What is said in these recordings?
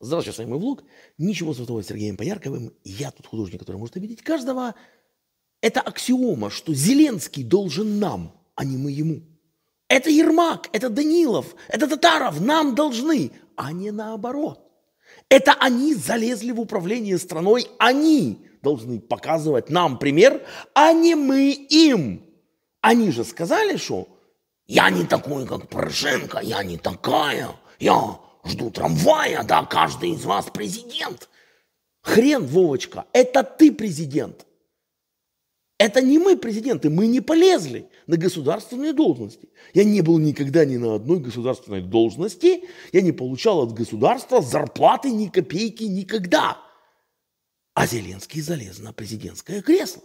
Здравствуйте, с вами мой влог. Ничего святого с Сергеем Поярковым. Я тут художник, который может обидеть каждого. Это аксиома, что Зеленский должен нам, а не мы ему. Это Ермак, это Данилов, это Татаров нам должны, а не наоборот. Это они залезли в управление страной, они должны показывать нам пример, а не мы им. Они же сказали, что я не такой, как Порошенко, я не такая, я жду трамвая, да, каждый из вас президент. Хрен, Вовочка, это ты президент. Это не мы президенты, мы не полезли на государственные должности. Я не был никогда ни на одной государственной должности, я не получал от государства зарплаты ни копейки никогда. А Зеленский залез на президентское кресло.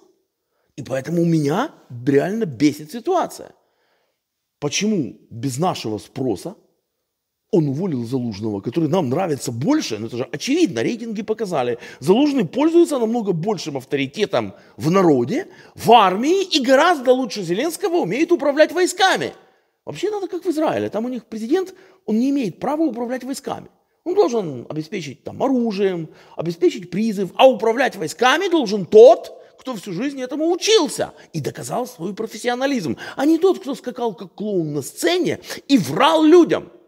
И поэтому у меня реально бесит ситуация. Почему без нашего спроса он уволил Залужного, который нам нравится больше, но это же очевидно, рейтинги показали. Залужный пользуется намного большим авторитетом в народе, в армии и гораздо лучше Зеленского умеет управлять войсками. Вообще надо как в Израиле, там у них президент, он не имеет права управлять войсками. Он должен обеспечить там оружием, обеспечить призыв, а управлять войсками должен тот, кто всю жизнь этому учился и доказал свой профессионализм, а не тот, кто скакал как клоун на сцене и врал людям –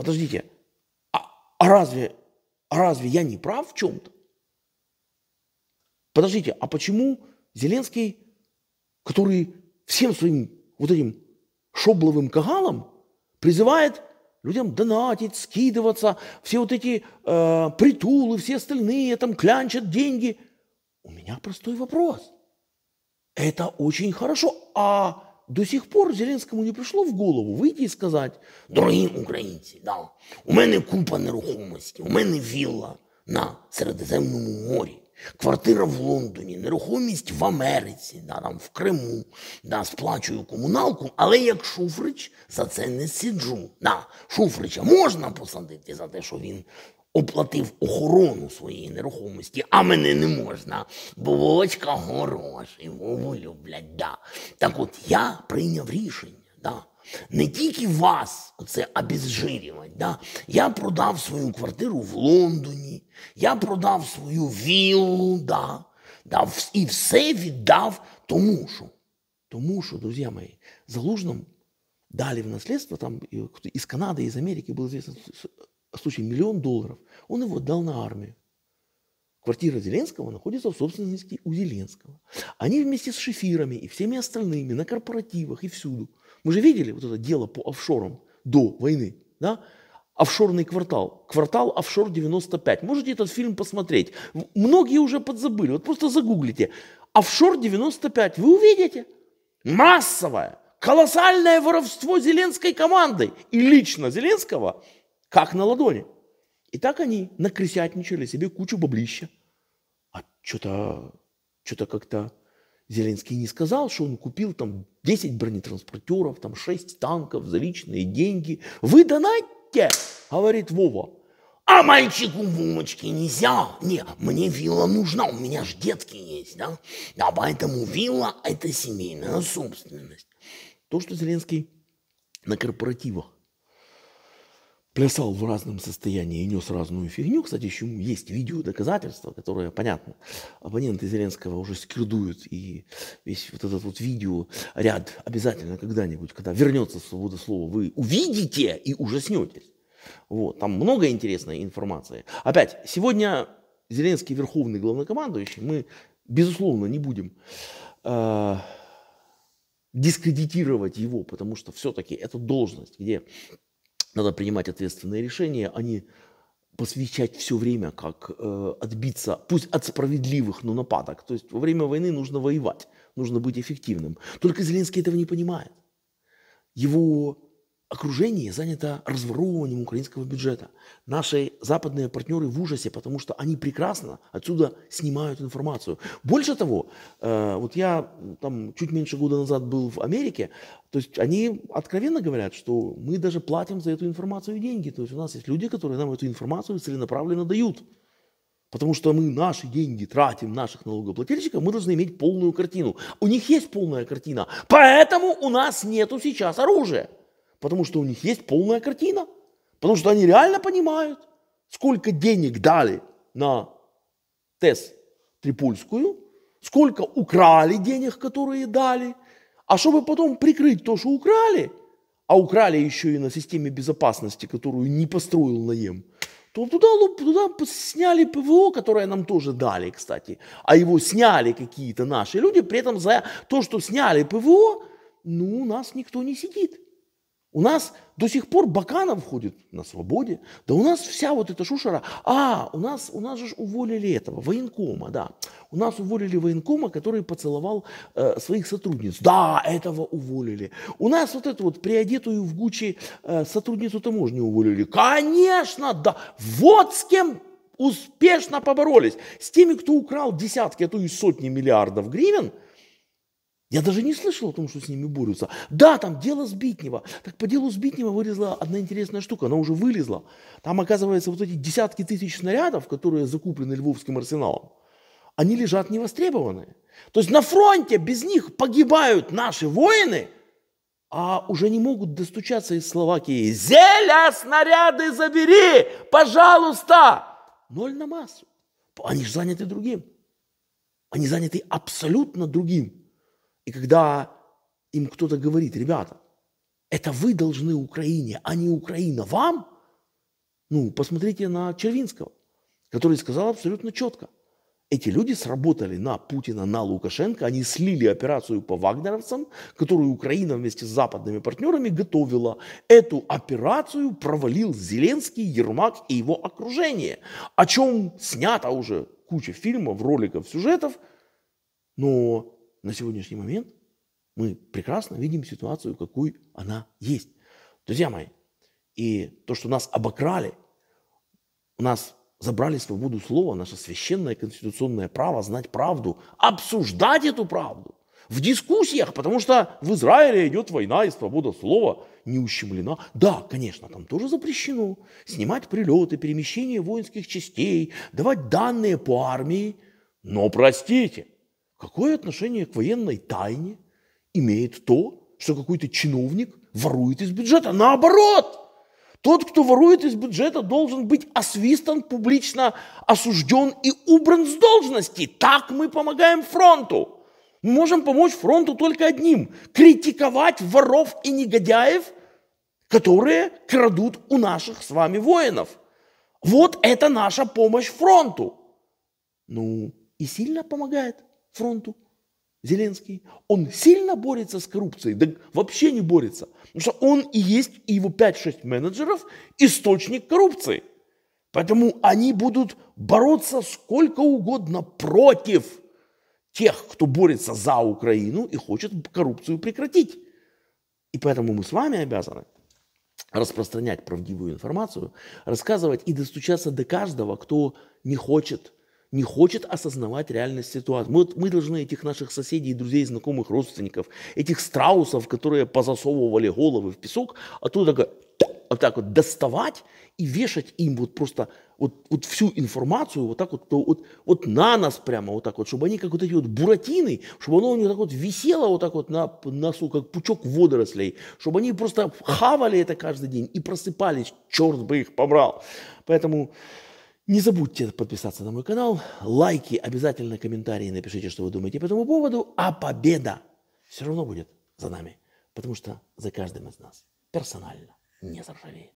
подождите, а, а разве, а разве я не прав в чем-то? Подождите, а почему Зеленский, который всем своим вот этим шобловым кагалом призывает людям донатить, скидываться, все вот эти э, притулы, все остальные там клянчат деньги. У меня простой вопрос. Это очень хорошо. А до сих пор Зеленському не прийшло в голову вийти і сказати: дорогі українці, да, у мене купа нерухомості, у мене вілла на Середземному морі, квартира в Лондоні, нерухомість в Америці, да, там, в Криму, да, сплачую комуналку, але як Шуфрич за це не сиджу. Да, Шуфрича можна посадити за те, що він оплатив охорону своєї нерухомості, а мене не можна. Бо Вовочка хороший, Вову люблять. да. Так от я прийняв рішення. да. Не тільки вас це обезжирювати, Да? Я продав свою квартиру в Лондоні, я продав свою віллу, да? Да, і все віддав тому що. Тому що, друзі мої, залужним далі в наслідство там из Канады, из Америки было звісно. случае миллион долларов, он его отдал на армию. Квартира Зеленского находится в собственности у Зеленского. Они вместе с шефирами и всеми остальными на корпоративах и всюду. Мы же видели вот это дело по офшорам до войны, да? Офшорный квартал. Квартал офшор 95. Можете этот фильм посмотреть. Многие уже подзабыли. Вот просто загуглите. Офшор 95. Вы увидите. Массовое, колоссальное воровство зеленской команды и лично Зеленского – как на ладони. И так они накрысятничали себе кучу баблища. А что-то что-то как-то Зеленский не сказал, что он купил там 10 бронетранспортеров, там 6 танков за личные деньги. Вы донатьте, говорит Вова. А мальчику Вовочке нельзя. Не, мне вилла нужна, у меня же детки есть, да? Да, поэтому вилла – это семейная собственность. То, что Зеленский на корпоративах плясал в разном состоянии и нес разную фигню. Кстати, еще есть видео доказательства, которое, понятно, оппоненты Зеленского уже скирдуют, и весь вот этот вот видео ряд обязательно когда-нибудь, когда вернется свобода слова, вы увидите и ужаснетесь. Вот, там много интересной информации. Опять, сегодня Зеленский верховный главнокомандующий, мы, безусловно, не будем э, дискредитировать его, потому что все-таки это должность, где надо принимать ответственные решения, а не посвящать все время, как э, отбиться, пусть от справедливых, но нападок. То есть во время войны нужно воевать, нужно быть эффективным. Только Зеленский этого не понимает. Его Окружение занято разворовыванием украинского бюджета. Наши западные партнеры в ужасе, потому что они прекрасно отсюда снимают информацию. Больше того, э, вот я там чуть меньше года назад был в Америке, то есть они откровенно говорят, что мы даже платим за эту информацию деньги. То есть у нас есть люди, которые нам эту информацию целенаправленно дают. Потому что мы наши деньги тратим наших налогоплательщиков, мы должны иметь полную картину. У них есть полная картина, поэтому у нас нету сейчас оружия. Потому что у них есть полная картина. Потому что они реально понимают, сколько денег дали на ТЭС Трипольскую, сколько украли денег, которые дали. А чтобы потом прикрыть то, что украли, а украли еще и на системе безопасности, которую не построил наем, то туда, туда сняли ПВО, которое нам тоже дали, кстати. А его сняли какие-то наши люди, при этом за то, что сняли ПВО, ну, нас никто не сидит. У нас до сих пор Баканов ходит на свободе. Да у нас вся вот эта шушера. А, у нас, у нас же уволили этого, военкома, да. У нас уволили военкома, который поцеловал э, своих сотрудниц. Да, этого уволили. У нас вот эту вот приодетую в Гуччи э, сотрудницу таможни уволили. Конечно, да. Вот с кем успешно поборолись. С теми, кто украл десятки, а то и сотни миллиардов гривен – я даже не слышал о том, что с ними борются. Да, там дело Сбитнева. Так по делу Сбитнева вылезла одна интересная штука. Она уже вылезла. Там, оказывается, вот эти десятки тысяч снарядов, которые закуплены Львовским арсеналом, они лежат невостребованные. То есть на фронте без них погибают наши воины, а уже не могут достучаться из Словакии. Зеля, снаряды забери, пожалуйста! Ноль на массу. Они же заняты другим. Они заняты абсолютно другим. И когда им кто-то говорит, ребята, это вы должны Украине, а не Украина вам, ну, посмотрите на Червинского, который сказал абсолютно четко. Эти люди сработали на Путина, на Лукашенко, они слили операцию по вагнеровцам, которую Украина вместе с западными партнерами готовила. Эту операцию провалил Зеленский, Ермак и его окружение, о чем снята уже куча фильмов, роликов, сюжетов, но на сегодняшний момент мы прекрасно видим ситуацию, какую она есть. Друзья мои, и то, что нас обокрали, у нас забрали свободу слова, наше священное конституционное право знать правду, обсуждать эту правду в дискуссиях, потому что в Израиле идет война, и свобода слова не ущемлена. Да, конечно, там тоже запрещено снимать прилеты, перемещение воинских частей, давать данные по армии. Но, простите, Какое отношение к военной тайне имеет то, что какой-то чиновник ворует из бюджета? Наоборот! Тот, кто ворует из бюджета, должен быть освистан, публично осужден и убран с должности. Так мы помогаем фронту. Мы можем помочь фронту только одним – критиковать воров и негодяев, которые крадут у наших с вами воинов. Вот это наша помощь фронту. Ну, и сильно помогает – фронту Зеленский. Он сильно борется с коррупцией, да вообще не борется. Потому что он и есть, и его 5-6 менеджеров, источник коррупции. Поэтому они будут бороться сколько угодно против тех, кто борется за Украину и хочет коррупцию прекратить. И поэтому мы с вами обязаны распространять правдивую информацию, рассказывать и достучаться до каждого, кто не хочет не хочет осознавать реальность ситуации. Мы, вот, мы должны этих наших соседей, друзей, знакомых, родственников, этих страусов, которые позасовывали головы в песок, оттуда такая вот так вот доставать и вешать им вот просто вот, вот всю информацию вот так вот, вот, вот на нас прямо вот так вот, чтобы они как вот эти вот буратины, чтобы оно у них так вот висело вот так вот на носу, как пучок водорослей, чтобы они просто хавали это каждый день и просыпались, черт бы их побрал. Поэтому не забудьте подписаться на мой канал, лайки, обязательно комментарии напишите, что вы думаете по этому поводу, а победа все равно будет за нами, потому что за каждым из нас персонально не заржавеет.